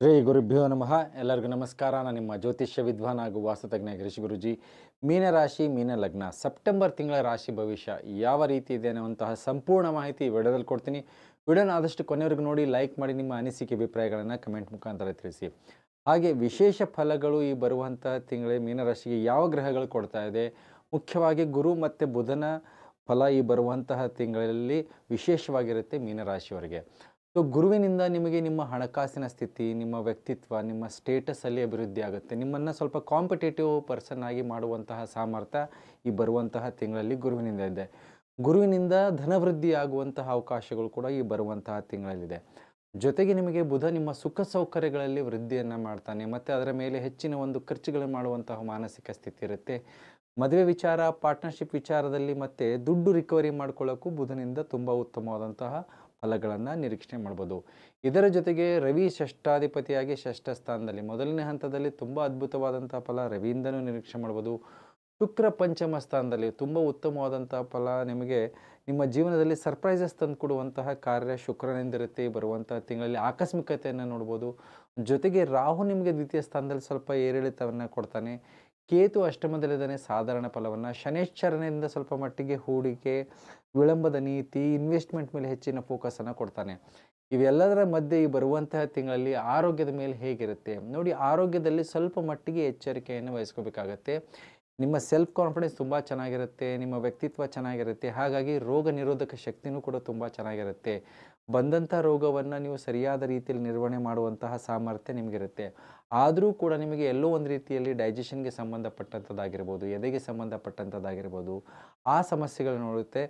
ಶ್ರೀ ಗುರುಭ್ಯೋ ನಮಃ ಎಲ್ಲರಿಗೂ ನಮಸ್ಕಾರ ನಾನು ನಿಮ್ಮ ಜ್ಯೋತಿಷ್ಯ ವಿದ್ವಾನ್ ಹಾಗೂ ವಾಸತಜ್ಞ ಗಿರೀಶ್ ಗುರುಜಿ ಮೀನರಾಶಿ ಮೀನ ಲಗ್ನ ಸೆಪ್ಟೆಂಬರ್ ತಿಂಗಳ ರಾಶಿ ಭವಿಷ್ಯ ಯಾವ ರೀತಿ ಇದೆ ಅನ್ನುವಂತಹ ಸಂಪೂರ್ಣ ಮಾಹಿತಿ ವಿಡಿಯೋದಲ್ಲಿ ಕೊಡ್ತೀನಿ ವಿಡಿಯೋನ ಆದಷ್ಟು ಕೊನೆಯವರೆಗೂ ನೋಡಿ ಲೈಕ್ ಮಾಡಿ ನಿಮ್ಮ ಅನಿಸಿಕೆ ಅಭಿಪ್ರಾಯಗಳನ್ನು ಕಮೆಂಟ್ ಮುಖಾಂತರ ತಿಳಿಸಿ ಹಾಗೆ ವಿಶೇಷ ಫಲಗಳು ಈ ಬರುವಂತಹ ತಿಂಗಳ ಮೀನರಾಶಿಗೆ ಯಾವ ಗ್ರಹಗಳು ಕೊಡ್ತಾ ಇದೆ ಮುಖ್ಯವಾಗಿ ಗುರು ಮತ್ತು ಬುಧನ ಫಲ ಈ ಬರುವಂತಹ ತಿಂಗಳಲ್ಲಿ ವಿಶೇಷವಾಗಿರುತ್ತೆ ಮೀನರಾಶಿಯವರಿಗೆ ಸೊ ಗುರುವಿನಿಂದ ನಿಮಗೆ ನಿಮ್ಮ ಹಣಕಾಸಿನ ಸ್ಥಿತಿ ನಿಮ್ಮ ವ್ಯಕ್ತಿತ್ವ ನಿಮ್ಮ ಸ್ಟೇಟಸಲ್ಲಿ ಅಭಿವೃದ್ಧಿ ಆಗುತ್ತೆ ನಿಮ್ಮನ್ನು ಸ್ವಲ್ಪ ಕಾಂಪಿಟೇಟಿವ್ ಪರ್ಸನ್ ಆಗಿ ಮಾಡುವಂತಹ ಸಾಮರ್ಥ್ಯ ಈ ಬರುವಂತಹ ತಿಂಗಳಲ್ಲಿ ಗುರುವಿನಿಂದ ಇದೆ ಗುರುವಿನಿಂದ ಧನವೃದ್ಧಿ ಆಗುವಂತಹ ಅವಕಾಶಗಳು ಕೂಡ ಈ ಬರುವಂತಹ ತಿಂಗಳಲ್ಲಿದೆ ಜೊತೆಗೆ ನಿಮಗೆ ಬುಧ ನಿಮ್ಮ ಸುಖ ಸೌಕರ್ಯಗಳಲ್ಲಿ ವೃದ್ಧಿಯನ್ನು ಮಾಡ್ತಾನೆ ಮತ್ತು ಅದರ ಮೇಲೆ ಹೆಚ್ಚಿನ ಒಂದು ಖರ್ಚುಗಳನ್ನು ಮಾಡುವಂತಹ ಮಾನಸಿಕ ಸ್ಥಿತಿ ಇರುತ್ತೆ ಮದುವೆ ವಿಚಾರ ಪಾರ್ಟ್ನರ್ಶಿಪ್ ವಿಚಾರದಲ್ಲಿ ಮತ್ತು ದುಡ್ಡು ರಿಕವರಿ ಮಾಡ್ಕೊಳ್ಳೋಕ್ಕೂ ಬುಧನಿಂದ ತುಂಬ ಉತ್ತಮವಾದಂತಹ ಫಲಗಳನ್ನು ನಿರೀಕ್ಷಣೆ ಮಾಡ್ಬೋದು ಇದರ ಜೊತೆಗೆ ರವಿ ಷಷ್ಠಾಧಿಪತಿಯಾಗಿ ಷಷ್ಠ ಸ್ಥಾನದಲ್ಲಿ ಮೊದಲನೇ ಹಂತದಲ್ಲಿ ತುಂಬ ಅದ್ಭುತವಾದಂಥ ಫಲ ರವಿಯಿಂದನೂ ನಿರೀಕ್ಷೆ ಮಾಡ್ಬೋದು ಶುಕ್ರ ಪಂಚಮ ಸ್ಥಾನದಲ್ಲಿ ತುಂಬ ಉತ್ತಮವಾದಂಥ ಫಲ ನಿಮಗೆ ನಿಮ್ಮ ಜೀವನದಲ್ಲಿ ಸರ್ಪ್ರೈಸಸ್ ತಂದು ಕೊಡುವಂತಹ ಕಾರ್ಯ ಶುಕ್ರನಿಂದಿರುತ್ತೆ ಬರುವಂಥ ತಿಂಗಳಲ್ಲಿ ಆಕಸ್ಮಿಕತೆಯನ್ನು ನೋಡ್ಬೋದು ಜೊತೆಗೆ ರಾಹು ನಿಮಗೆ ದ್ವಿತೀಯ ಸ್ಥಾನದಲ್ಲಿ ಸ್ವಲ್ಪ ಏರಿಳಿತವನ್ನು ಕೊಡ್ತಾನೆ ಕೇತು ಅಷ್ಟಮದಲ್ಲಿದ್ದಾನೆ ಸಾಧಾರಣ ಫಲವನ್ನು ಶನೇಶ್ಚರಣೆಯಿಂದ ಸ್ವಲ್ಪ ಮಟ್ಟಿಗೆ ಹೂಡಿಕೆ ವಿಳಂಬದ ನೀತಿ ಇನ್ವೆಸ್ಟ್ಮೆಂಟ್ ಮೇಲೆ ಹೆಚ್ಚಿನ ಫೋಕಸನ್ನು ಕೊಡ್ತಾನೆ ಇವೆಲ್ಲದರ ಮಧ್ಯೆ ಈ ಬರುವಂತಹ ತಿಂಗಳಲ್ಲಿ ಆರೋಗ್ಯದ ಮೇಲೆ ಹೇಗಿರುತ್ತೆ ನೋಡಿ ಆರೋಗ್ಯದಲ್ಲಿ ಸ್ವಲ್ಪ ಮಟ್ಟಿಗೆ ಎಚ್ಚರಿಕೆಯನ್ನು ವಹಿಸ್ಕೋಬೇಕಾಗತ್ತೆ ನಿಮ್ಮ ಸೆಲ್ಫ್ ಕಾನ್ಫಿಡೆನ್ಸ್ ತುಂಬ ಚೆನ್ನಾಗಿರುತ್ತೆ ನಿಮ್ಮ ವ್ಯಕ್ತಿತ್ವ ಚೆನ್ನಾಗಿರುತ್ತೆ ಹಾಗಾಗಿ ರೋಗ ನಿರೋಧಕ ಶಕ್ತಿನೂ ಕೂಡ ತುಂಬ ಚೆನ್ನಾಗಿರುತ್ತೆ ಬಂದಂಥ ರೋಗವನ್ನು ನೀವು ಸರಿಯಾದ ರೀತಿಯಲ್ಲಿ ನಿರ್ವಹಣೆ ಮಾಡುವಂತಹ ಸಾಮರ್ಥ್ಯ ನಿಮಗಿರುತ್ತೆ ಆದರೂ ಕೂಡ ನಿಮಗೆ ಎಲ್ಲೋ ಒಂದು ರೀತಿಯಲ್ಲಿ ಡೈಜೆಷನ್ಗೆ ಸಂಬಂಧಪಟ್ಟಂಥದ್ದಾಗಿರ್ಬೋದು ಎದೆಗೆ ಸಂಬಂಧಪಟ್ಟಂಥದ್ದಾಗಿರ್ಬೋದು ಆ ಸಮಸ್ಯೆಗಳು ನೋಡುತ್ತೆ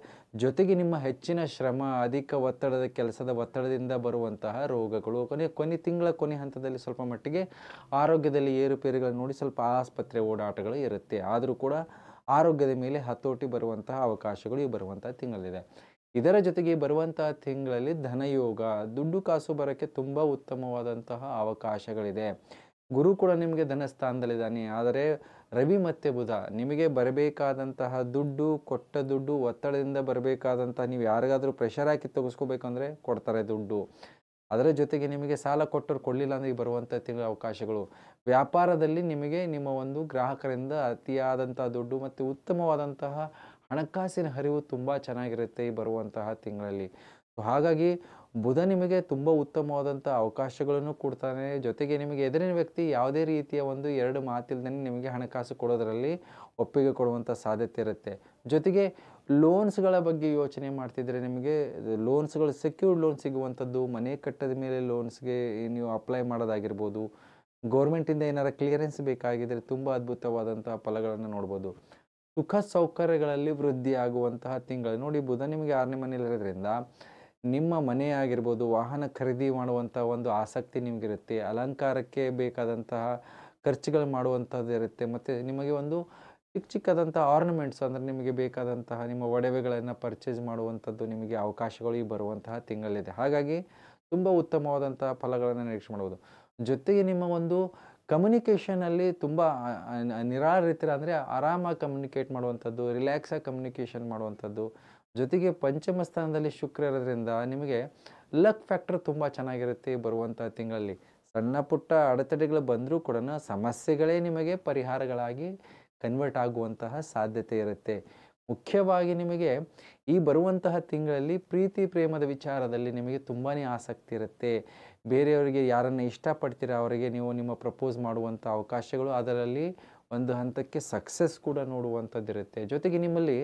ಜೊತೆಗೆ ನಿಮ್ಮ ಹೆಚ್ಚಿನ ಶ್ರಮ ಅಧಿಕ ಒತ್ತಡದ ಕೆಲಸದ ಒತ್ತಡದಿಂದ ಬರುವಂತಹ ರೋಗಗಳು ಕೊನೆ ಕೊನೆ ತಿಂಗಳ ಕೊನೆ ಹಂತದಲ್ಲಿ ಸ್ವಲ್ಪ ಮಟ್ಟಿಗೆ ಆರೋಗ್ಯದಲ್ಲಿ ಏರುಪೇರುಗಳನ್ನು ನೋಡಿ ಸ್ವಲ್ಪ ಆಸ್ಪತ್ರೆ ಓಡಾಟಗಳು ಇರುತ್ತೆ ಆದರೂ ಕೂಡ ಆರೋಗ್ಯದ ಮೇಲೆ ಹತೋಟಿ ಬರುವಂತಹ ಅವಕಾಶಗಳು ಬರುವಂತಹ ತಿಂಗಳಿದೆ ಇದರ ಜೊತೆಗೆ ಬರುವಂತಹ ತಿಂಗಳಲ್ಲಿ ಧನಯೋಗ ದುಡ್ಡು ಕಾಸು ಬರೋಕ್ಕೆ ತುಂಬ ಉತ್ತಮವಾದಂತಹ ಅವಕಾಶಗಳಿದೆ ಗುರು ಕೂಡ ನಿಮಗೆ ಧನಸ್ಥಾನದಲ್ಲಿದ್ದಾನೆ ಆದರೆ ರವಿ ಮತ್ತೆ ಬುಧ ನಿಮಗೆ ಬರಬೇಕಾದಂತಹ ದುಡ್ಡು ಕೊಟ್ಟ ದುಡ್ಡು ಒತ್ತಡದಿಂದ ಬರಬೇಕಾದಂತಹ ನೀವು ಯಾರಿಗಾದರೂ ಪ್ರೆಷರ್ ಹಾಕಿ ತೆಗೆಸ್ಕೋಬೇಕು ಅಂದರೆ ಕೊಡ್ತಾರೆ ದುಡ್ಡು ಅದರ ಜೊತೆಗೆ ನಿಮಗೆ ಸಾಲ ಕೊಟ್ಟರು ಕೊಡಲಿಲ್ಲ ಅಂದರೆ ಬರುವಂಥ ತಿಂಗಳ ಅವಕಾಶಗಳು ವ್ಯಾಪಾರದಲ್ಲಿ ನಿಮಗೆ ನಿಮ್ಮ ಒಂದು ಗ್ರಾಹಕರಿಂದ ಅತಿಯಾದಂತಹ ದುಡ್ಡು ಮತ್ತು ಉತ್ತಮವಾದಂತಹ ಹಣಕಾಸಿನ ಹರಿವು ತುಂಬ ಚೆನ್ನಾಗಿರುತ್ತೆ ಬರುವಂತಹ ತಿಂಗಳಲ್ಲಿ ಹಾಗಾಗಿ ಬುಧ ನಿಮಗೆ ತುಂಬ ಉತ್ತಮವಾದಂಥ ಅವಕಾಶಗಳನ್ನು ಕೊಡ್ತಾನೆ ಜೊತೆಗೆ ನಿಮಗೆ ಎದುರಿನ ವ್ಯಕ್ತಿ ಯಾವುದೇ ರೀತಿಯ ಒಂದು ಎರಡು ಮಾತಿಲ್ಲದೇ ನಿಮಗೆ ಹಣಕಾಸು ಕೊಡೋದರಲ್ಲಿ ಒಪ್ಪಿಗೆ ಕೊಡುವಂಥ ಸಾಧ್ಯತೆ ಇರುತ್ತೆ ಜೊತೆಗೆ ಲೋನ್ಸ್ಗಳ ಬಗ್ಗೆ ಯೋಚನೆ ಮಾಡ್ತಿದ್ರೆ ನಿಮಗೆ ಲೋನ್ಸ್ಗಳು ಸೆಕ್ಯೂರ್ಡ್ ಲೋನ್ ಸಿಗುವಂಥದ್ದು ಮನೆ ಕಟ್ಟದ ಮೇಲೆ ಲೋನ್ಸ್ಗೆ ನೀವು ಅಪ್ಲೈ ಮಾಡೋದಾಗಿರ್ಬೋದು ಗೌರ್ಮೆಂಟಿಂದ ಏನಾರ ಕ್ಲಿಯರೆನ್ಸ್ ಬೇಕಾಗಿದ್ದರೆ ತುಂಬ ಅದ್ಭುತವಾದಂಥ ಫಲಗಳನ್ನು ನೋಡ್ಬೋದು ಸುಖ ಸೌಕರ್ಯಗಳಲ್ಲಿ ವೃದ್ಧಿಯಾಗುವಂತಹ ತಿಂಗಳು ನೋಡಿ ಬುಧ ನಿಮಗೆ ಆರನೇ ಮನೆಯಲ್ಲಿರೋದ್ರಿಂದ ನಿಮ್ಮ ಮನೆಯಾಗಿರ್ಬೋದು ವಾಹನ ಖರೀದಿ ಮಾಡುವಂಥ ಒಂದು ಆಸಕ್ತಿ ನಿಮಗಿರುತ್ತೆ ಅಲಂಕಾರಕ್ಕೆ ಬೇಕಾದಂತಹ ಖರ್ಚುಗಳು ಮಾಡುವಂಥದ್ದು ಇರುತ್ತೆ ಮತ್ತು ನಿಮಗೆ ಒಂದು ಚಿಕ್ಕ ಚಿಕ್ಕದಂಥ ಆರ್ನಮೆಂಟ್ಸ್ ಅಂದರೆ ನಿಮಗೆ ಬೇಕಾದಂತಹ ನಿಮ್ಮ ಒಡವೆಗಳನ್ನು ಪರ್ಚೇಸ್ ಮಾಡುವಂಥದ್ದು ನಿಮಗೆ ಅವಕಾಶಗಳು ಈ ಬರುವಂತಹ ತಿಂಗಳಿದೆ ಹಾಗಾಗಿ ತುಂಬ ಉತ್ತಮವಾದಂತಹ ಫಲಗಳನ್ನು ನಿರೀಕ್ಷೆ ಮಾಡ್ಬೋದು ಜೊತೆಗೆ ನಿಮ್ಮ ಒಂದು ಕಮ್ಯುನಿಕೇಷನಲ್ಲಿ ತುಂಬ ನಿರಾರಿತರ ಅಂದರೆ ಆರಾಮಾಗಿ ಕಮ್ಯುನಿಕೇಟ್ ಮಾಡುವಂಥದ್ದು ರಿಲ್ಯಾಕ್ಸಾಗಿ ಕಮ್ಯುನಿಕೇಷನ್ ಮಾಡುವಂಥದ್ದು ಜೊತೆಗೆ ಪಂಚಮ ಸ್ಥಾನದಲ್ಲಿ ಶುಕ್ರ ಇರೋದ್ರಿಂದ ನಿಮಗೆ ಲಕ್ ಫ್ಯಾಕ್ಟರ್ ತುಂಬ ಚೆನ್ನಾಗಿರುತ್ತೆ ಬರುವಂಥ ತಿಂಗಳಲ್ಲಿ ಸಣ್ಣ ಪುಟ್ಟ ಅಡೆತಡೆಗಳು ಬಂದರೂ ಕೂಡ ಸಮಸ್ಯೆಗಳೇ ನಿಮಗೆ ಪರಿಹಾರಗಳಾಗಿ ಕನ್ವರ್ಟ್ ಆಗುವಂತಹ ಸಾಧ್ಯತೆ ಇರುತ್ತೆ ಮುಖ್ಯವಾಗಿ ನಿಮಗೆ ಈ ಬರುವಂತಹ ತಿಂಗಳಲ್ಲಿ ಪ್ರೀತಿ ಪ್ರೇಮದ ವಿಚಾರದಲ್ಲಿ ನಿಮಗೆ ತುಂಬಾ ಆಸಕ್ತಿ ಇರುತ್ತೆ ಬೇರೆಯವರಿಗೆ ಯಾರನ್ನು ಇಷ್ಟಪಡ್ತೀರ ಅವರಿಗೆ ನೀವು ನಿಮ್ಮ ಪ್ರಪೋಸ್ ಮಾಡುವಂಥ ಅವಕಾಶಗಳು ಅದರಲ್ಲಿ ಒಂದು ಹಂತಕ್ಕೆ ಸಕ್ಸಸ್ ಕೂಡ ನೋಡುವಂಥದ್ದಿರುತ್ತೆ ಜೊತೆಗೆ ನಿಮ್ಮಲ್ಲಿ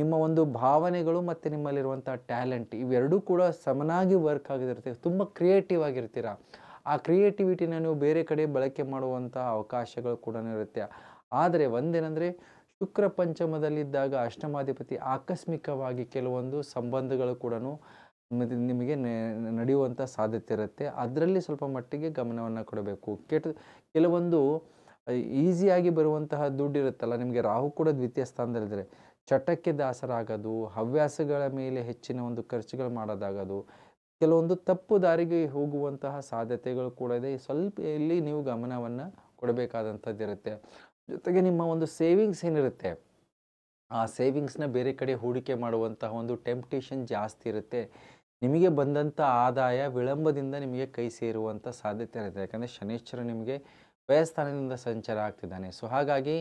ನಿಮ್ಮ ಒಂದು ಭಾವನೆಗಳು ಮತ್ತು ನಿಮ್ಮಲ್ಲಿರುವಂಥ ಟ್ಯಾಲೆಂಟ್ ಇವೆರಡೂ ಕೂಡ ಸಮನಾಗಿ ವರ್ಕ್ ಆಗಿರುತ್ತೆ ತುಂಬ ಕ್ರಿಯೇಟಿವ್ ಆಗಿರ್ತೀರ ಆ ಕ್ರಿಯೇಟಿವಿಟಿನ ನೀವು ಬೇರೆ ಕಡೆ ಬಳಕೆ ಮಾಡುವಂಥ ಅವಕಾಶಗಳು ಕೂಡ ಇರುತ್ತೆ ಆದರೆ ಒಂದೇನೆಂದರೆ ಶುಕ್ರ ಪಂಚಮದಲ್ಲಿದ್ದಾಗ ಅಷ್ಟಮಾಧಿಪತಿ ಆಕಸ್ಮಿಕವಾಗಿ ಕೆಲವೊಂದು ಸಂಬಂಧಗಳು ಕೂಡ ನಿಮಗೆ ನಡೆಯುವಂಥ ಸಾಧ್ಯತೆ ಇರುತ್ತೆ ಅದರಲ್ಲಿ ಸ್ವಲ್ಪ ಮಟ್ಟಿಗೆ ಗಮನವನ್ನು ಕೊಡಬೇಕು ಕೆಟ್ಟ ಕೆಲವೊಂದು ಈಸಿಯಾಗಿ ಬರುವಂತಹ ದುಡ್ಡು ಇರುತ್ತಲ್ಲ ನಿಮಗೆ ರಾಹು ಕೂಡ ದ್ವಿತೀಯ ಸ್ಥಾನದಲ್ಲಿದ್ದರೆ ಚಟಕ್ಕೆ ದಾಸರಾಗೋದು ಹವ್ಯಾಸಗಳ ಮೇಲೆ ಹೆಚ್ಚಿನ ಒಂದು ಖರ್ಚುಗಳು ಮಾಡೋದಾಗೋದು ಕೆಲವೊಂದು ತಪ್ಪು ದಾರಿಗೆ ಹೋಗುವಂತಹ ಸಾಧ್ಯತೆಗಳು ಕೂಡ ಇದೆ ಸ್ವಲ್ಪ ಇಲ್ಲಿ ನೀವು ಗಮನವನ್ನು ಕೊಡಬೇಕಾದಂಥದ್ದಿರುತ್ತೆ ಜೊತೆಗೆ ನಿಮ್ಮ ಒಂದು ಸೇವಿಂಗ್ಸ್ ಏನಿರುತ್ತೆ ಆ ಸೇವಿಂಗ್ಸ್ನ ಬೇರೆ ಕಡೆ ಹೂಡಿಕೆ ಮಾಡುವಂತಹ ಒಂದು ಟೆಂಪ್ಟೇಷನ್ ಜಾಸ್ತಿ ಇರುತ್ತೆ ನಿಮಗೆ ಬಂದಂಥ ಆದಾಯ ವಿಳಂಬದಿಂದ ನಿಮಗೆ ಕೈ ಸೇರುವಂಥ ಸಾಧ್ಯತೆ ಇರುತ್ತೆ ಯಾಕಂದರೆ ಶನೇಶ್ವರ ನಿಮಗೆ ವ್ಯಯಸ್ಥಾನದಿಂದ ಸಂಚಾರ ಆಗ್ತಿದ್ದಾನೆ ಸೊ ಹಾಗಾಗಿ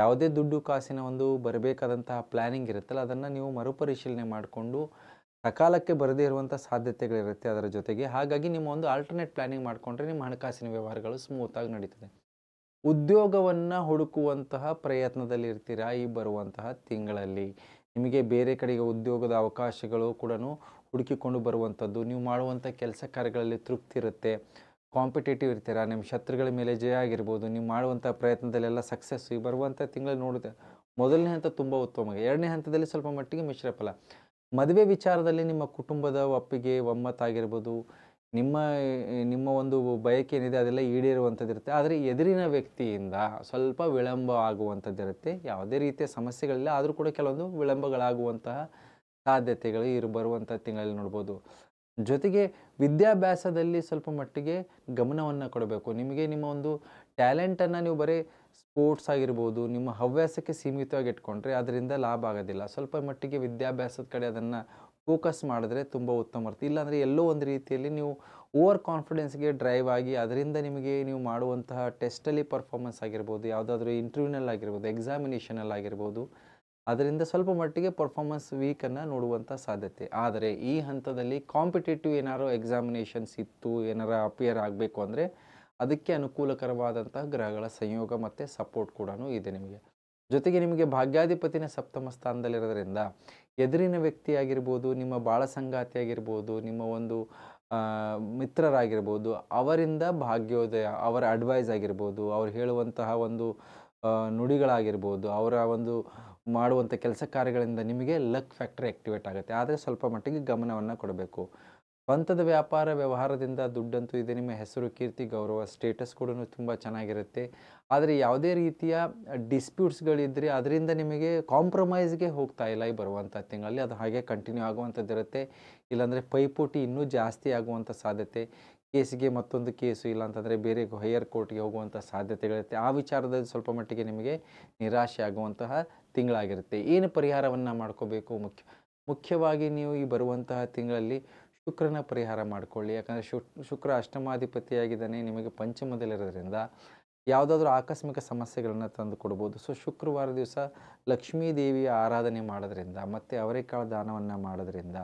ಯಾವುದೇ ದುಡ್ಡು ಕಾಸಿನ ಒಂದು ಬರಬೇಕಾದಂತಹ ಪ್ಲ್ಯಾನಿಂಗ್ ಇರುತ್ತಲ್ಲ ಅದನ್ನು ನೀವು ಮರುಪರಿಶೀಲನೆ ಮಾಡಿಕೊಂಡು ಸಕಾಲಕ್ಕೆ ಬರದೇ ಇರುವಂಥ ಸಾಧ್ಯತೆಗಳಿರುತ್ತೆ ಅದರ ಜೊತೆಗೆ ಹಾಗಾಗಿ ನಿಮ್ಮ ಒಂದು ಆಲ್ಟರ್ನೇಟ್ ಪ್ಲ್ಯಾನಿಂಗ್ ಮಾಡಿಕೊಂಡ್ರೆ ನಿಮ್ಮ ಹಣಕಾಸಿನ ವ್ಯವಹಾರಗಳು ಸ್ಮೂತಾಗಿ ನಡೀತದೆ ಉದ್ಯೋಗವನ್ನು ಹುಡುಕುವಂತಹ ಪ್ರಯತ್ನದಲ್ಲಿ ಇರ್ತೀರಾ ಈ ಬರುವಂತಹ ತಿಂಗಳಲ್ಲಿ ನಿಮಗೆ ಬೇರೆ ಕಡೆಗೆ ಉದ್ಯೋಗದ ಅವಕಾಶಗಳು ಕೂಡ ಹುಡುಕಿಕೊಂಡು ಬರುವಂಥದ್ದು ನೀವು ಮಾಡುವಂಥ ಕೆಲಸ ಕಾರ್ಯಗಳಲ್ಲಿ ತೃಪ್ತಿ ಇರುತ್ತೆ ಕಾಂಪಿಟೇಟಿವ್ ಇರ್ತೀರಾ ನಿಮ್ಮ ಶತ್ರುಗಳ ಮೇಲೆ ಜಯ ಆಗಿರ್ಬೋದು ನೀವು ಮಾಡುವಂಥ ಪ್ರಯತ್ನದಲ್ಲೆಲ್ಲ ಸಕ್ಸಸ್ ಈ ಬರುವಂಥ ತಿಂಗಳಲ್ಲಿ ನೋಡುತ್ತೆ ಮೊದಲನೇ ಹಂತ ತುಂಬ ಉತ್ತಮ ಎರಡನೇ ಹಂತದಲ್ಲಿ ಸ್ವಲ್ಪ ಮಟ್ಟಿಗೆ ಮಿಶ್ರ ಫಲ ಮದುವೆ ವಿಚಾರದಲ್ಲಿ ನಿಮ್ಮ ಕುಟುಂಬದ ಒಪ್ಪಿಗೆ ಒಮ್ಮತ್ತಾಗಿರ್ಬೋದು ನಿಮ್ಮ ನಿಮ್ಮ ಒಂದು ಬಯಕೆ ಏನಿದೆ ಅದೆಲ್ಲ ಈಡೇರುವಂಥದ್ದು ಇರುತ್ತೆ ಆದರೆ ಎದುರಿನ ವ್ಯಕ್ತಿಯಿಂದ ಸ್ವಲ್ಪ ವಿಳಂಬ ಆಗುವಂಥದ್ದಿರುತ್ತೆ ಯಾವುದೇ ರೀತಿಯ ಸಮಸ್ಯೆಗಳಿಲ್ಲ ಆದರೂ ಕೂಡ ಕೆಲವೊಂದು ವಿಳಂಬಗಳಾಗುವಂತಹ ಸಾಧ್ಯತೆಗಳು ಇರು ಬರುವಂಥ ತಿಂಗಳಲ್ಲಿ ನೋಡ್ಬೋದು ಜೊತೆಗೆ ವಿದ್ಯಾಭ್ಯಾಸದಲ್ಲಿ ಸ್ವಲ್ಪ ಮಟ್ಟಿಗೆ ಗಮನವನ್ನು ಕೊಡಬೇಕು ನಿಮಗೆ ನಿಮ್ಮ ಒಂದು ಟ್ಯಾಲೆಂಟನ್ನು ನೀವು ಬರೀ ಸ್ಪೋರ್ಟ್ಸ್ ಆಗಿರ್ಬೋದು ನಿಮ್ಮ ಹವ್ಯಾಸಕ್ಕೆ ಸೀಮಿತವಾಗಿ ಇಟ್ಕೊಂಡ್ರೆ ಅದರಿಂದ ಲಾಭ ಆಗೋದಿಲ್ಲ ಸ್ವಲ್ಪ ಮಟ್ಟಿಗೆ ವಿದ್ಯಾಭ್ಯಾಸದ ಕಡೆ ಅದನ್ನು ಫೋಕಸ್ ಮಾಡಿದ್ರೆ ತುಂಬ ಉತ್ತಮ ಇರುತ್ತೆ ಇಲ್ಲಾಂದರೆ ಎಲ್ಲೋ ಒಂದು ರೀತಿಯಲ್ಲಿ ನೀವು ಓವರ್ ಕಾನ್ಫಿಡೆನ್ಸ್ಗೆ ಡ್ರೈವ್ ಆಗಿ ಅದರಿಂದ ನಿಮಗೆ ನೀವು ಮಾಡುವಂತಹ ಟೆಸ್ಟಲ್ಲಿ ಪರ್ಫಾರ್ಮೆನ್ಸ್ ಆಗಿರ್ಬೋದು ಯಾವುದಾದ್ರೂ ಇಂಟರ್ವ್ಯೂನಲ್ಲಾಗಿರ್ಬೋದು ಎಕ್ಸಾಮಿನೇಷನಲ್ಲಾಗಿರ್ಬೋದು ಅದರಿಂದ ಸ್ವಲ್ಪ ಮಟ್ಟಿಗೆ ಪರ್ಫಾರ್ಮೆನ್ಸ್ ವೀಕನ್ನು ನೋಡುವಂಥ ಸಾಧ್ಯತೆ ಆದರೆ ಈ ಹಂತದಲ್ಲಿ ಕಾಂಪಿಟೇಟಿವ್ ಏನಾರು ಎಕ್ಸಾಮಿನೇಷನ್ಸ್ ಇತ್ತು ಏನಾರ ಅಪಿಯರ್ ಆಗಬೇಕು ಅಂದರೆ ಅದಕ್ಕೆ ಅನುಕೂಲಕರವಾದಂತಹ ಗ್ರಹಗಳ ಸಂಯೋಗ ಮತ್ತು ಸಪೋರ್ಟ್ ಕೂಡ ಇದೆ ನಿಮಗೆ ಜೊತೆಗೆ ನಿಮಗೆ ಭಾಗ್ಯಾಧಿಪತಿನ ಸಪ್ತಮ ಸ್ಥಾನದಲ್ಲಿರೋದ್ರಿಂದ ಎದುರಿನ ಆಗಿರ್ಬೋದು ನಿಮ್ಮ ಬಾಳ ಸಂಗಾತಿ ಆಗಿರ್ಬೋದು ನಿಮ್ಮ ಒಂದು ಮಿತ್ರರಾಗಿರ್ಬೋದು ಅವರಿಂದ ಭಾಗ್ಯೋದಯ ಅವರ ಅಡ್ವೈಸ್ ಆಗಿರ್ಬೋದು ಅವ್ರು ಹೇಳುವಂತಹ ಒಂದು ನುಡಿಗಳಾಗಿರ್ಬೋದು ಅವರ ಒಂದು ಮಾಡುವಂಥ ಕೆಲಸ ಕಾರ್ಯಗಳಿಂದ ನಿಮಗೆ ಲಕ್ ಫ್ಯಾಕ್ಟ್ರಿ ಆ್ಯಕ್ಟಿವೇಟ್ ಆಗುತ್ತೆ ಆದರೆ ಸ್ವಲ್ಪ ಮಟ್ಟಿಗೆ ಗಮನವನ್ನು ಕೊಡಬೇಕು ಸ್ವಂತದ ವ್ಯಾಪಾರ ವ್ಯವಹಾರದಿಂದ ದುಡ್ಡಂತೂ ಇದೆ ನಿಮ್ಮ ಹೆಸರು ಕೀರ್ತಿ ಗೌರವ ಸ್ಟೇಟಸ್ ಕೂಡ ತುಂಬ ಚೆನ್ನಾಗಿರುತ್ತೆ ಆದರೆ ಯಾವುದೇ ರೀತಿಯ ಡಿಸ್ಪ್ಯೂಟ್ಸ್ಗಳಿದ್ದರೆ ಅದರಿಂದ ನಿಮಗೆ ಕಾಂಪ್ರಮೈಸ್ಗೆ ಹೋಗ್ತಾ ಇಲ್ಲ ಈ ಬರುವಂಥ ತಿಂಗಳಲ್ಲಿ ಅದು ಹಾಗೆ ಕಂಟಿನ್ಯೂ ಆಗುವಂಥದ್ದಿರುತ್ತೆ ಇಲ್ಲಾಂದರೆ ಪೈಪೋಟಿ ಇನ್ನೂ ಜಾಸ್ತಿ ಆಗುವಂಥ ಸಾಧ್ಯತೆ ಕೇಸಿಗೆ ಮತ್ತೊಂದು ಕೇಸು ಇಲ್ಲಾಂತಂದರೆ ಬೇರೆ ಹೈಯರ್ ಕೋರ್ಟ್ಗೆ ಹೋಗುವಂಥ ಸಾಧ್ಯತೆಗಳಿರುತ್ತೆ ಆ ವಿಚಾರದಲ್ಲಿ ಸ್ವಲ್ಪ ಮಟ್ಟಿಗೆ ನಿಮಗೆ ನಿರಾಶೆ ಆಗುವಂತಹ ತಿಂಗಳಾಗಿರುತ್ತೆ ಏನು ಪರಿಹಾರವನ್ನು ಮಾಡ್ಕೋಬೇಕು ಮುಖ್ಯ ಮುಖ್ಯವಾಗಿ ನೀವು ಈ ಬರುವಂತಹ ತಿಂಗಳಲ್ಲಿ ಶುಕ್ರನ ಪರಿಹಾರ ಮಾಡಿಕೊಳ್ಳಿ ಯಾಕಂದರೆ ಶುಕ್ರ ಅಷ್ಟಮಾಧಿಪತಿಯಾಗಿದ್ದಾನೆ ನಿಮಗೆ ಪಂಚಮದಲ್ಲಿರೋದ್ರಿಂದ ಯಾವುದಾದ್ರೂ ಆಕಸ್ಮಿಕ ಸಮಸ್ಯೆಗಳನ್ನು ತಂದು ಕೊಡ್ಬೋದು ಸೊ ಶುಕ್ರವಾರ ದಿವಸ ಲಕ್ಷ್ಮೀ ದೇವಿಯ ಆರಾಧನೆ ಮಾಡೋದ್ರಿಂದ ಮತ್ತು ಅವರೆಕಾಳು ದಾನವನ್ನು ಮಾಡೋದ್ರಿಂದ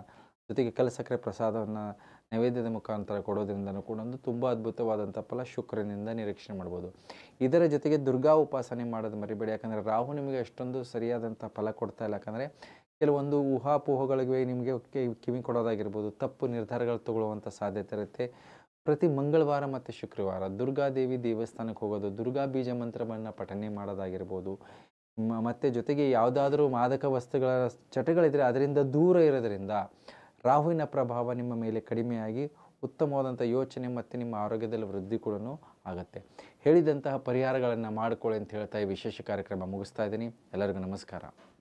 ಜೊತೆಗೆ ಕಲಸಕ್ಕರೆ ಪ್ರಸಾದವನ್ನು ನೈವೇದ್ಯದ ಮುಖಾಂತರ ಕೊಡೋದ್ರಿಂದನೂ ಕೂಡ ಒಂದು ತುಂಬ ಅದ್ಭುತವಾದಂಥ ಫಲ ಶುಕ್ರನಿಂದ ನಿರೀಕ್ಷಣೆ ಮಾಡ್ಬೋದು ಇದರ ಜೊತೆಗೆ ದುರ್ಗಾ ಉಪಾಸನೆ ಮಾಡೋದು ಮರಿಬೇಡಿ ಯಾಕಂದರೆ ರಾಹು ನಿಮಗೆ ಅಷ್ಟೊಂದು ಸರಿಯಾದಂಥ ಫಲ ಕೊಡ್ತಾ ಇಲ್ಲ ಯಾಕಂದರೆ ಕೆಲವೊಂದು ಊಹಾಪೋಹಗಳಿಗೆ ನಿಮಗೆ ಕಿವಿ ಕೊಡೋದಾಗಿರ್ಬೋದು ತಪ್ಪು ನಿರ್ಧಾರಗಳು ತಗೊಳ್ಳುವಂಥ ಸಾಧ್ಯತೆ ಇರುತ್ತೆ ಪ್ರತಿ ಮಂಗಳವಾರ ಮತ್ತು ಶುಕ್ರವಾರ ದುರ್ಗಾದೇವಿ ದೇವಸ್ಥಾನಕ್ಕೆ ಹೋಗೋದು ದುರ್ಗಾ ಬೀಜ ಮಂತ್ರವನ್ನು ಪಠನೆ ಮಾಡೋದಾಗಿರ್ಬೋದು ಮತ್ತು ಜೊತೆಗೆ ಯಾವುದಾದ್ರೂ ಮಾದಕ ವಸ್ತುಗಳ ಚಟಗಳಿದ್ರೆ ಅದರಿಂದ ದೂರ ಇರೋದರಿಂದ ರಾಹುವಿನ ಪ್ರಭಾವ ನಿಮ್ಮ ಮೇಲೆ ಕಡಿಮೆಯಾಗಿ ಉತ್ತಮವಾದಂಥ ಯೋಚನೆ ಮತ್ತು ನಿಮ್ಮ ಆರೋಗ್ಯದಲ್ಲಿ ವೃದ್ಧಿ ಕೂಡ ಆಗುತ್ತೆ ಹೇಳಿದಂತಹ ಪರಿಹಾರಗಳನ್ನು ಮಾಡಿಕೊಳ್ಳಿ ಅಂತ ಹೇಳ್ತಾ ಈ ವಿಶೇಷ ಕಾರ್ಯಕ್ರಮ ಮುಗಿಸ್ತಾ ಇದ್ದೀನಿ ಎಲ್ಲರಿಗೂ ನಮಸ್ಕಾರ